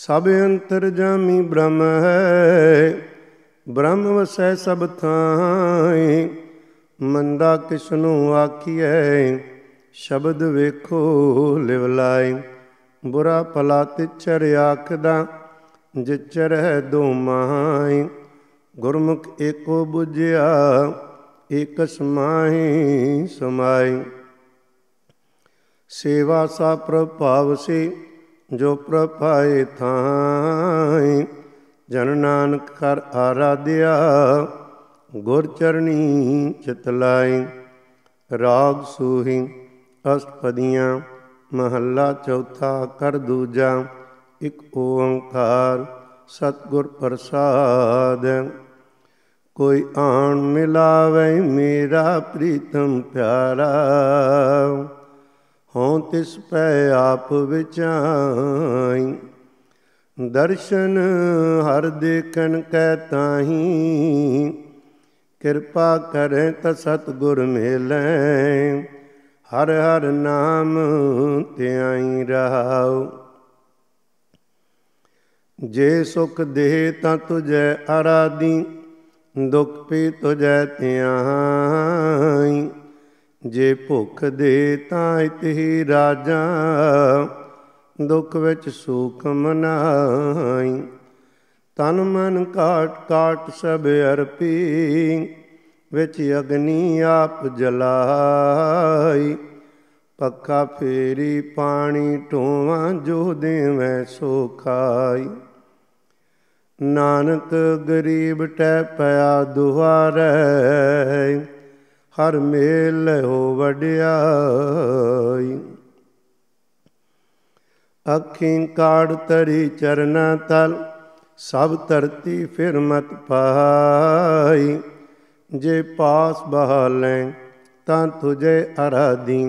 ਸਭ ਅੰਤਰ ਜਾਮੀ ਬ੍ਰਹਮ ਹੈ ਬ੍ਰਹਮ ਵਸੈ ਸਭ ਥਾਈ ਮੰਦਾ ਨੂੰ ਆਖੀਐ ਸ਼ਬਦ ਵੇਖੋ ਲਿਵ ਲਾਈ ਬੁਰਾ ਭਲਾ ਤਿਚਰ ਆਖਦਾ ਜਿਚਰ ਹੈ ਦੋ ਮਾਈ ਗੁਰਮੁਖ ਏਕੋ 부ਝਿਆ ਏਕ ਸਮਾਈ ਸਮਾਈ ਸੇਵਾ ਸਾ ਪ੍ਰਭਾਵ ਸੇ ਜੋ ਪ੍ਰਭਾਏ ਥਾਈ ਜਨ ਨਾਨਕ ਕਰ ਆਰਾਧਿਆ ਗੁਰ ਚਰਣੀ ਚਿਤ ਲਾਈ ਰਾਗ ਸੂਹੀ ਅਸਪਦੀਆਂ ਮਹੱਲਾ ਚੌਥਾ ਕਰ ਦੂਜਾ ਇਕ ਓੰਕਾਰ ਸਤਗੁਰ ਪ੍ਰਸਾਦ ਕੋਈ ਆਣ ਮਿਲਾਵੇ ਮੇਰਾ ਪ੍ਰੀਤਮ ਪਿਆਰਾ ਹਉ ਤਿਸ ਪੈ ਆਪ ਵਿਚਾਈ ਦਰਸ਼ਨ ਹਰ ਦੇਖਣ ਕੈ ਤਾਹੀ ਕਿਰਪਾ ਕਰੇ ਤ ਗੁਰ ਮਿਲੈ ਹਰ ਹਰ ਨਾਮ ਧਿਆਈ ਰਹਾਉ ਜੇ ਸੁਖ ਦੇ ਤਾਂ ਤੁਜੈ ਆਰਾਦੀ ਦੁਖ ਪੀ ਤੁਜੈ ਧਿਆਈ ਜੇ ਭੁੱਖ ਦੇ ਤਾਂ ਇਤਿ ਰਾਜਾ ਦੁੱਖ ਵਿੱਚ ਸੁਖ ਮਨਾਈ ਤਨ ਮਨ ਕਾਟ ਕਾਟ ਸਭ ਅਰਪੀ ਵਿੱਚ ਅਗਨੀ ਆਪ ਜਲਾਈ ਪੱਕਾ ਫੇਰੀ ਪਾਣੀ ਢੋਵਾਂ ਜੋ ਦੇਵੇਂ ਸੋ ਖਾਈ ਨਾਨਕ ਗਰੀਬ ਟੈ ਪਿਆ ਦੁਆਰੇ ਹਰ ਮੇਲ ਹੋ ਵਡਿਆਈ ਅੱਖੀਂ ਕਾੜ ਤਰੀ ਚਰਨਾ ਤਲ ਸਭ ਧਰਤੀ ਫਿਰ ਮਤ ਪਾਈ ਜੇ ਪਾਸ ਬਹਾਲੇ ਤਾਂ ਤੁਝੇ ਅਰਾਦੀ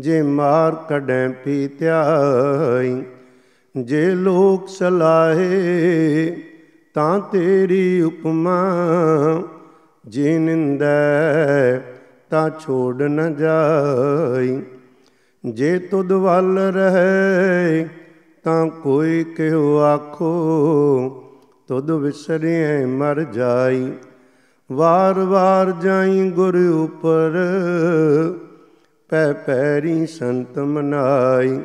ਜੇ ਮਾਰ ਕਢੈ ਪੀ ਪੀਤਿਆਈ ਜੇ ਲੋਕ ਸਲਾਹੇ ਤਾਂ ਤੇਰੀ ਉਪਮਾ ਜੇ ਨਿੰਦੈ ਤਾਂ ਛੋੜ ਨ ਜਾਈ ਜੇ ਤੁਧ ਵੱਲ ਰਹੇ ਤਾਂ ਕੋਈ ਕਿਉ ਆਖੋ ਤੁਧ ਵਿਸਰਿਐ ਮਰ ਜਾਈ ਵਾਰ-ਵਾਰ ਜਾਈ ਗੁਰ ਉਪਰ ਪੈ ਪੈਰੀ ਸੰਤ ਮਨਾਈ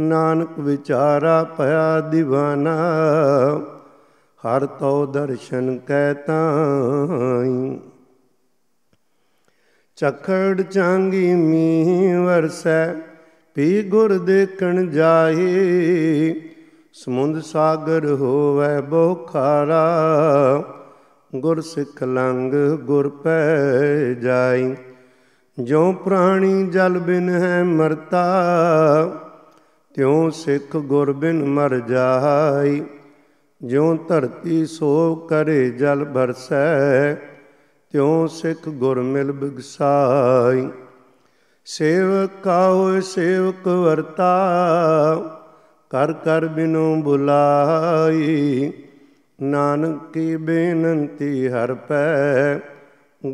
ਨਾਨਕ ਵਿਚਾਰਾ ਭਇਆ دیਵਾਨਾ ਹਰ ਤਉ ਦਰਸ਼ਨ ਕਹਿ ਤਾਈ ਚਖੜ ਚਾਂਗੀ ਮੀਂਹ ਵਰਸੈ ਪੀ ਗੁਰ ਦੇਖਣ ਜਾਏ ਸਮੁੰਦ ਸਾਗਰ ਹੋਵੇ ਬੋਖਾਰਾ ਖਾਰਾ ਗੁਰ ਸਿੱਖ ਲੰਗ ਗੁਰ ਪੈ ਜਾਈ ਜੋ ਪ੍ਰਾਣੀ ਜਲ ਬਿਨ ਹੈ ਮਰਤਾ ਤਿਉ ਸਿੱਖ ਗੁਰ ਬਿਨ ਮਰ ਜਾਈ ਜਿਉ ਧਰਤੀ ਸੋ ਕਰੇ ਜਲ ਵਰਸੈ ਤਿਉ ਸਿੱਖ ਗੁਰ ਮਿਲ ਬਿਗਸਾਈ ਸੇਵਕਾਉ ਸੇਵਕ ਵਰਤਾ ਕਰ ਕਰ ਬਿਨੋ ਬੁਲਾਈ ਨਾਨਕ ਕੀ ਬੇਨੰਤੀ ਹਰ ਪੈ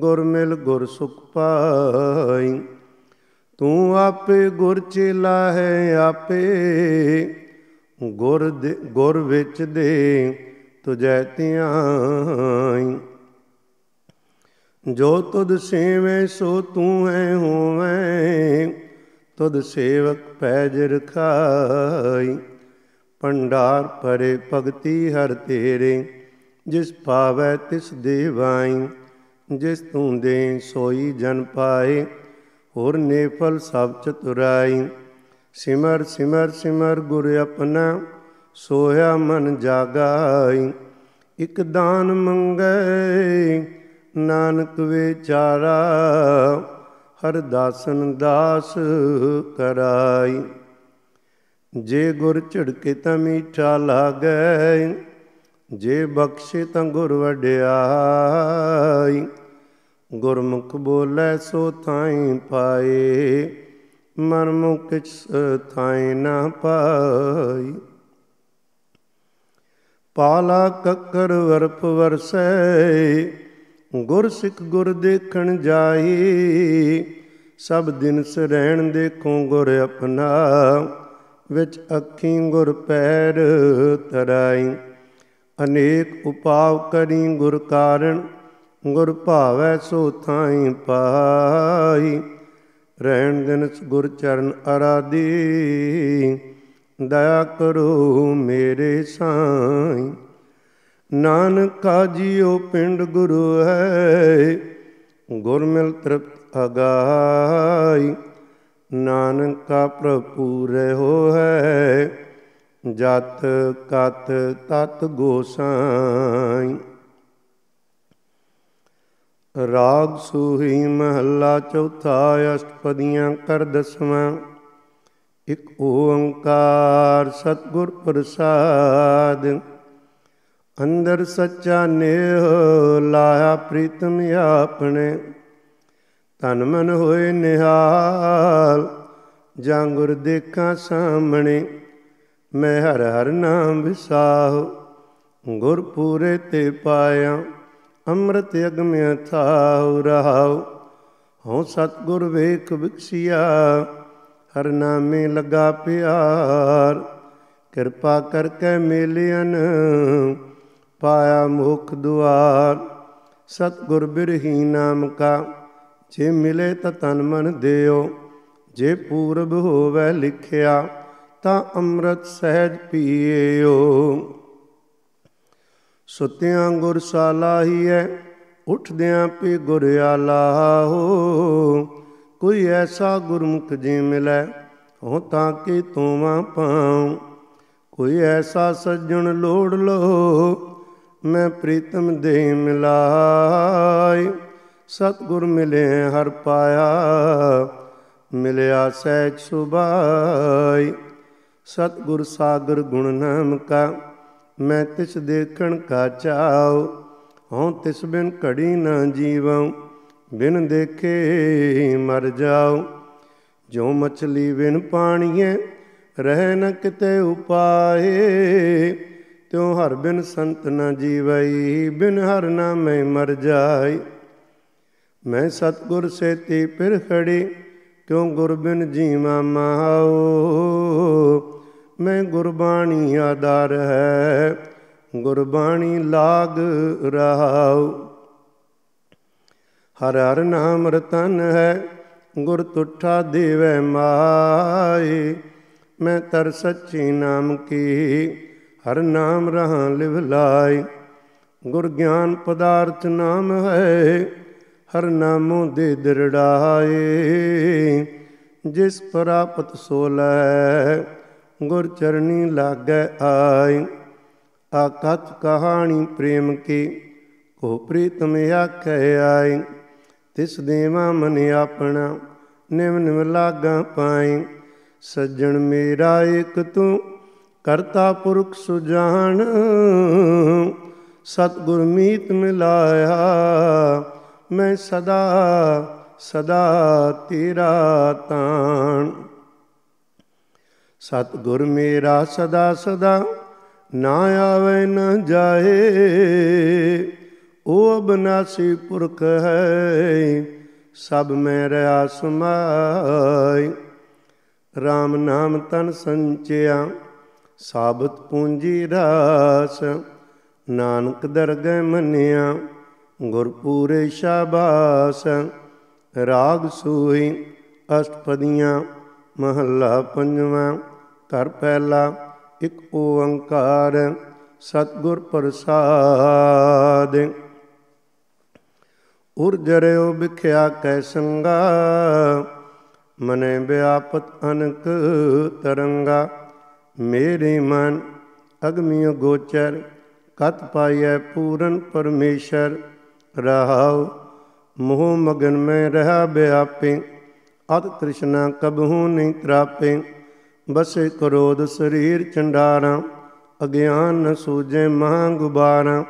ਗੁਰ ਮਿਲ ਗੁਰ ਸੁਖ ਪਾਈ ਤੂੰ ਆਪੇ ਗੁਰ ਚੇਲਾ ਹੈ ਆਪੇ ਗੁਰ ਗੁਰ ਵਿੱਚ ਦੇ ਤੁਜੈ ਧਿਆਈ ਜੋ ਤੁਧ ਸੇਵੈ ਸੋ ਤੂੰ ਹੈ ਹੋਵੇਂ ਤੁਧ ਸੇਵਕ ਪੈਜ ਰਖਾਈ ਭੰਡਾਰ ਭਰੇ ਭਗਤੀ ਹਰ ਤੇਰੇ ਜਿਸ ਪਾਵੈ ਤਿਸ ਦੇਵਾਈ ਜਿਸ ਤੂੰ ਦੇ ਸੋਈ ਜਨ ਪਾਏ ਹੋਰ ਨੇਫਲ ਸਭ ਚਤੁਰਾਈ ਸਿਮਰ ਸਿਮਰ ਸਿਮਰ ਗੁਰ ਆਪਣਾ ਸੋਇਆ ਮਨ ਜਾਗਾਈ ਇਕ ਦਾਨ ਮੰਗੈ ਨਾਨਕ ਵਿਚਾਰਾ ਹਰ ਦਾਸਨ ਦਾਸ ਕਰਾਈ ਜੇ ਗੁਰ ਝੜਕੇ ਤਾਂ ਮੀਠਾ ਲਾਗੈ ਜੇ ਬਖਸ਼ੇ ਤਾਂ ਗੁਰ ਵਡਿਆਈ ਗੁਰਮੁਖ ਬੋਲੇ ਸੋ ਥਾਈ ਪਾਏ ਮਨਮੁਖ ਕਿਛ ਥਾਈ ਨਾ ਪਾਈ ਪਾਲਾ ਕੱਕਰ ਵਰਪ ਵਰਸੈ ਗੁਰ ਸਿੱਖ ਗੁਰ ਦੇਖਣ ਜਾਏ ਸਭ ਦਿਨ ਸਰੈਣ ਦੇਖੋ ਗੁਰ ਆਪਣਾ ਵਿੱਚ ਅੱਖੀ ਗੁਰ ਪੈਰ ਤਰਾਈ ਅਨੇਕ ਉਪਾਅ ਕਰੀ ਗੁਰ ਕਾਰਣ ਗੁਰ ਭਾਵੈ ਸੋ ਥਾਈ ਪਾਈ ਰਹਿਣ ਦਿਨ ਗੁਰ ਚਰਨ ਅਰਾਦੀ ਦਇਆ ਕਰੋ ਮੇਰੇ ਸਾਈਂ ਨਾਨਕਾ ਜੀਉ ਪਿੰਡ ਗੁਰੂ ਹੈ ਗੁਰ ਮਿਲ ਤ੍ਰਿਪਤ ਅਗਾਈ ਨਾਨਕਾ ਪ੍ਰਭੂ ਰਹੋ ਹੈ ਜਤ ਕਤ ਤਤ ਗੋਸਾਈ ਰਾਗ ਸੁਹੀ ਮਹੱਲਾ ਚੌਥਾ ਅਸ਼ਟਪਦੀਆਂ ਕਰ ਦਸਵਾਂ ਇਕ ਓੰਕਾਰ ਸਤਗੁਰ ਪ੍ਰਸਾਦਿ ਅੰਦਰ ਸੱਚਾ ਨੇਹ ਲਾਇਆ ਪ੍ਰੀਤਮ ਆਪਣੇ ਤਨ ਮਨ ਹੋਏ ਨਿਹਾਲ ਜਾਂ ਗੁਰ ਦੇਖਾਂ ਸਾਹਮਣੇ ਮੈਂ ਹਰ ਹਰ ਨਾਮ ਵਿਸਾਹ ਗੁਰ ਪੂਰੇ ਤੇ ਪਾਇਆ ਅੰਮ੍ਰਿਤ ਅਗਮ ਅਥਾਉ ਰਹਾਉ ਹਉ ਸਤਗੁਰ ਵੇਖ ਵਿਖਸਿਆ ਹਰ ਨਾਮੇ ਲਗਾ ਪਿਆਰ ਕਿਰਪਾ ਕਰਕੇ ਮਿਲਿਆਨ ਪਾਇਆ ਮੁਖ ਦੁਆਰ ਸਤਗੁਰ ਬਿਰਹੀ ਨਾਮ ਕਾ ਜੇ ਮਿਲੇ ਤਾਂ ਤਨ ਮਨ ਦਿਓ ਜੇ ਪੂਰਬ ਹੋਵੇ ਲਿਖਿਆ ਤਾਂ ਅੰਮ੍ਰਿਤ ਸਹਿਜ ਪੀਏਓ ਸੁਤਿਆਂ ਗੁਰ ਹੀ ਐ ਉਠਦਿਆਂ ਪੀ ਗੁਰ ਆਲਾ ਹੋ ਕੋਈ ਐਸਾ ਗੁਰਮੁਖ ਜੇ ਮਿਲੈ ਹੋ ਤਾਂ ਕੀ ਤੂੰ ਵਾ ਪਾਉ ਕੋਈ ਐਸਾ ਸੱਜਣ ਲੋੜ ਲੋ ਮੈਂ ਪ੍ਰੀਤਮ ਦੇ ਮਿਲਾਈ ਸਤਗੁਰ ਮਿਲੇ ਹਰ ਪਾਇਆ ਮਿਲਿਆ ਸਹਿਜ ਸੁਭਾਈ ਸਤਗੁਰ ਸਾਗਰ ਗੁਣ ਨਾਮ ਕਾ ਮੈਂ ਤਿਸ ਦੇਖਣ ਕਾ ਚਾਉ ਹਉ ਤਿਸ ਬਿਨ ਘੜੀ ਨਾ ਜੀਵਾਂ ਬਿਨ ਦੇਖੇ ਮਰ ਜਾਉ ਜੋ ਮਛਲੀ ਬਿਨ ਪਾਣੀਏ ਰਹਿ ਨ ਕਿਤੇ ਉਪਾਏ ਤਿਉ ਹਰ ਬਿਨ ਸੰਤ ਨਾ ਜੀਵਈ ਬਿਨ ਹਰ ਨਾਮੈ ਮਰ ਜਾਈ ਮੈਂ ਸਤਗੁਰ ਸੇਤੀ ਪਿਰ ਖੜੀ ਕਿਉ ਗੁਰ ਬਿਨ ਜੀਵਾ ਮਾਉ ਮੈਂ ਗੁਰਬਾਣੀ ਆਧਾਰ ਹੈ ਗੁਰਬਾਣੀ ਲਾਗ ਰਹਾਉ ਹਰ ਹਰ ਨਾਮ ਰਤਨ ਹੈ ਗੁਰ ਤੁਠਾ ਦੇਵੈ ਮਾਈ ਮੈਂ ਤਰ ਸੱਚੀ ਨਾਮ ਕੀ ਹਰ ਨਾਮ ਰਹਾ ਲਿਵ ਲਾਈ ਗੁਰ ਗਿਆਨ ਪਦਾਰਥ ਨਾਮ ਹੈ ਹਰ ਨਾਮੋ ਦੇ ਦਰੜਾਏ ਜਿਸ ਪ੍ਰਾਪਤ ਸੋ ਲੈ ਗੁਰ ਚਰਣੀ ਲਾਗੇ ਆਈ ਆਕਤ ਕਹਾਣੀ ਪ੍ਰੇਮ ਕੀ ਕੋ ਪ੍ਰੀਤਮ ਆਖੇ ਆਈ ਤਿਸ ਦੇਵਾ ਮਨ ਆਪਣਾ ਨਿਮ ਨਿਮ ਲਾਗਾ ਪਾਈ ਸੱਜਣ ਮੇਰਾ ਇੱਕ ਤੂੰ ਕਰਤਾ ਪੁਰਖ ਸੁਜਾਨ ਸਤਗੁਰ ਮੀਤ ਮਿਲਾਇਆ ਮੈਂ ਸਦਾ ਸਦਾ ਤੇਰਾ ਤਾਣ ਸਤਗੁਰ ਮੇਰਾ ਸਦਾ ਸਦਾ ਨਾ ਆਵੇ ਨਾ ਜਾਏ ਉਹ ਅਬਨਾਸੀ ਪੁਰਖ ਹੈ ਸਭ ਮੈਂ ਰਿਆ ਸਮਾਈ RAM ਨਾਮ ਤਨ ਸੰਚਿਆ ਸਾਬਤ ਪੂੰਜੀ ਰਾਸ ਨਾਨਕ ਦਰਗਹਿ ਮੰਨਿਆ ਗੁਰਪੂਰੇ ਸ਼ਾਬਾਸ ਰਾਗ ਸੂਹੀ ਅਸ਼ਟਪਦੀਆਂ ਮਹੱਲਾ ਪੰਜਵਾਂ ਤਰ ਪਹਿਲਾ ਇੱਕ ਓੰਕਾਰ ਸਤਗੁਰ ਪ੍ਰਸਾਦ ਉਰਜਰਿਓ ਵਿਖਿਆ ਕੈ ਸੰਗਾ ਮਨੇ ਵਿਆਪਤ ਅਨਕ ਤਰੰਗਾ ਮੇਰੇ ਮਨ ਅਗਮੀ ਗੋਚਰ ਕਤ ਪਾਈਐ ਪੂਰਨ ਪਰਮੇਸ਼ਰ ਰਹਾਉ ਮੋਹ ਮਗਨ ਮੈਂ ਰਹਾ ਬਿਆਪੇ ਅਤ ਤ੍ਰਿਸ਼ਨਾ ਕਬਹੂ ਨਹੀਂ ਤਰਾਪੇ ਬਸੇ ਕਰੋਧ ਸਰੀਰ ਚੰਡਾਰਾ ਅਗਿਆਨ ਸੂਜੇ ਮਹਾ ਗੁਬਾਰਾ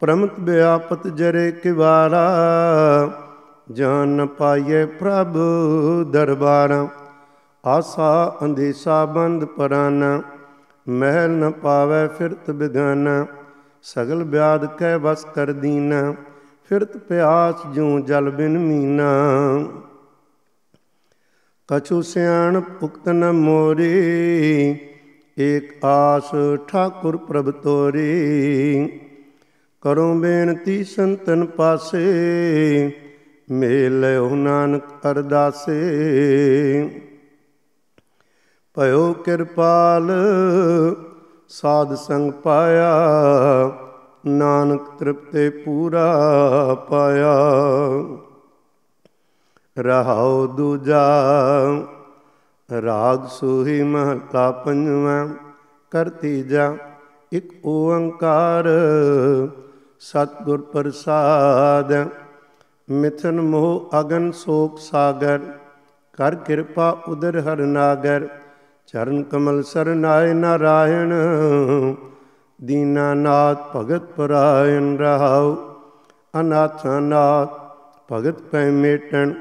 ਪ੍ਰਮਤ ਬਿਆਪਤ ਜਰੇ ਕਿਵਾਰਾ ਜਾਨ ਪਾਈਐ ਪ੍ਰਭ ਦਰਬਾਰਾ ਆਸਾ ਅੰਦੇਸਾ ਬੰਦ ਪਰਾਨਾ ਮਹਿਲ ਨ ਪਾਵੇ ਫਿਰਤ ਬਿਗਨ ਸਗਲ ਬਿਆਦ ਕਹਿ ਬਸ ਕਰ ਦੀਨ ਫਿਰਤ ਪਿਆਸ ਜਿਉ ਜਲ ਬਿਨ ਮੀਨਾ ਕਛੂ ਸਿਆਣ ਪੁਕਤ ਨ ਮੋਰੀ ਏਕ ਆਸ ਠਾਕੁਰ ਪ੍ਰਭ ਤੋਰੀ ਕਰੋ ਬੇਨਤੀ ਸੰਤਨ ਪਾਸੇ ਉਹ ਨਾਨਕ ਅਰਦਾਸੇ ਭਇਓ ਕਿਰਪਾਲ ਸਾਧ ਸੰਗ ਪਾਇਆ ਨਾਨਕ ਤ੍ਰਿਪਤੇ ਪੂਰਾ ਪਾਇਆ ਰਹਾਉ ਦੂਜਾ ਰਾਗ ਸੁਹੀ ਮਹਲਾ ਪੰਜਵਾਂ ਕਰਤੀ ਜਾ ਇਕ ਓੰਕਾਰ ਸਤਗੁਰ ਪ੍ਰਸਾਦ ਮਿਥਨ ਮੋਹ ਅਗਨ ਸੋਖ ਸਾਗਰ ਕਰ ਕਿਰਪਾ ਉਦਰ ਹਰ ਨਾਗਰ ਚਰਨ ਕਮਲ ਸਰਨਾਏ ਨਾਰਾਇਣ ਦੀਨਾਨਾਥ ਭਗਤ ਪਰਾਇਣ ਰਹਾਉ ਅਨਾਥਨਾਥ ਭਗਤ ਪੈ ਮੇਟਣ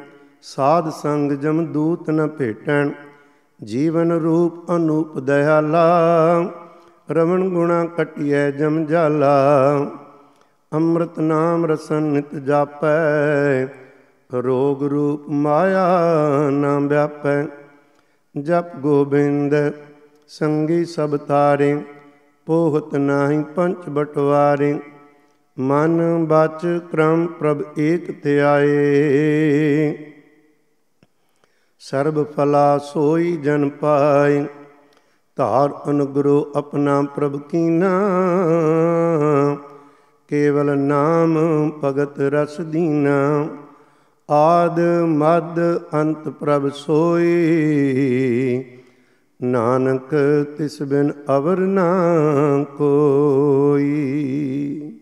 ਸਾਧ ਸੰਗ ਜਮ ਦੂਤ ਨ ਭੇਟਣ ਜੀਵਨ ਰੂਪ ਅਨੂਪ ਦਇਆਲਾ ਰਮਣ ਗੁਣਾ ਕਟਿਐ ਜਮ ਜਾਲਾ ਅੰਮ੍ਰਿਤ ਨਾਮ ਰਸਨ ਨਿਤ ਜਾਪੈ ਰੋਗ ਰੂਪ ਮਾਇਆ ਨ ਵਿਆਪੈ ਜਪ ਗੋਬਿੰਦ ਸੰਗੀ ਸਭ ਤਾਰੇ ਪੋਹਤ ਨਾਹੀ ਪੰਚ ਬਟਵਾਰੇ ਮਨ ਬਚ ਕ੍ਰਮ ਪ੍ਰਭ ਏਕ ਧਿਆਏ ਸਰਬ ਫਲਾ ਸੋਈ ਜਨ ਪਾਏ ਧਾਰ ਅਨੁਗ੍ਰੋ ਆਪਣਾ ਪ੍ਰਭ ਕੀਨਾ ਕੇਵਲ ਨਾਮ ਭਗਤ ਰਸ ਦੀਨਾ ਆਦ ਮਦ ਅੰਤ ਪ੍ਰਭ ਸੋਈ ਨਾਨਕ ਤਿਸ ਬਿਨ ਅਵਰ ਨਾ ਕੋਈ